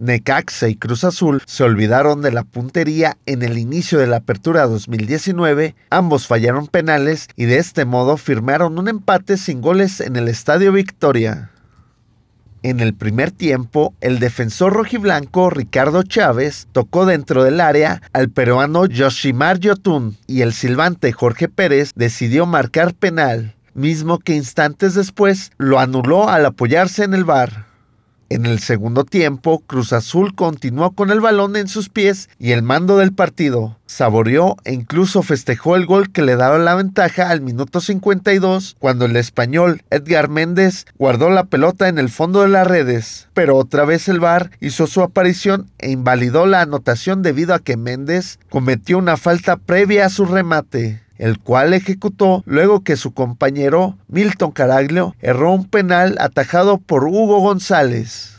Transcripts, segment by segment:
Necaxa y Cruz Azul se olvidaron de la puntería en el inicio de la apertura 2019, ambos fallaron penales y de este modo firmaron un empate sin goles en el Estadio Victoria. En el primer tiempo, el defensor rojiblanco Ricardo Chávez tocó dentro del área al peruano Yoshimar Yotun y el silbante Jorge Pérez decidió marcar penal, mismo que instantes después lo anuló al apoyarse en el bar. En el segundo tiempo, Cruz Azul continuó con el balón en sus pies y el mando del partido. Saboreó e incluso festejó el gol que le daba la ventaja al minuto 52 cuando el español Edgar Méndez guardó la pelota en el fondo de las redes. Pero otra vez el VAR hizo su aparición e invalidó la anotación debido a que Méndez cometió una falta previa a su remate el cual ejecutó luego que su compañero Milton Caraglio erró un penal atajado por Hugo González.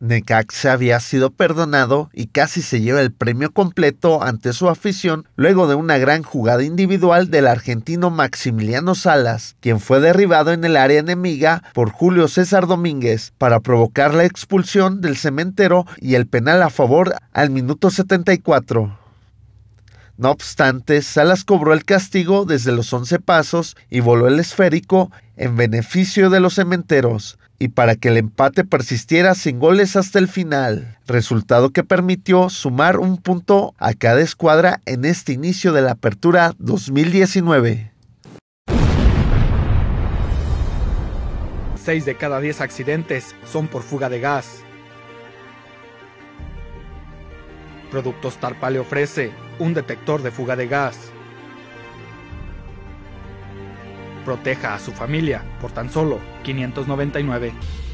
Necaxa había sido perdonado y casi se lleva el premio completo ante su afición luego de una gran jugada individual del argentino Maximiliano Salas, quien fue derribado en el área enemiga por Julio César Domínguez para provocar la expulsión del cementero y el penal a favor al minuto 74. No obstante, Salas cobró el castigo desde los 11 pasos y voló el esférico en beneficio de los cementeros, y para que el empate persistiera sin goles hasta el final, resultado que permitió sumar un punto a cada escuadra en este inicio de la apertura 2019. 6 de cada 10 accidentes son por fuga de gas. Productos Tarpa le ofrece un detector de fuga de gas. Proteja a su familia por tan solo 599